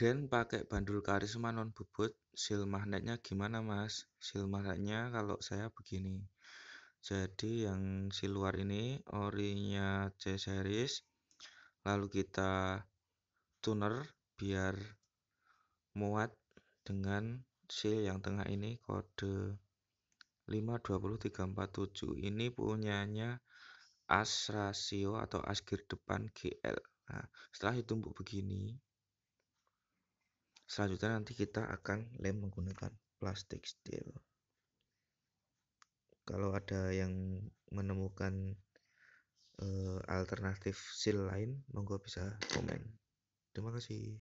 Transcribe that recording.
dan pakai bandul karisma non bubut. sil magnetnya gimana, Mas? sil magnetnya kalau saya begini. Jadi yang si luar ini orinya C series. Lalu kita tuner biar muat dengan seal yang tengah ini kode 520347 ini punyanya as rasio atau as gear depan GL. Nah, setelah ditumpuk begini, selanjutnya nanti kita akan lem menggunakan plastik steel kalau ada yang menemukan uh, alternatif seal lain monggo bisa komen terima kasih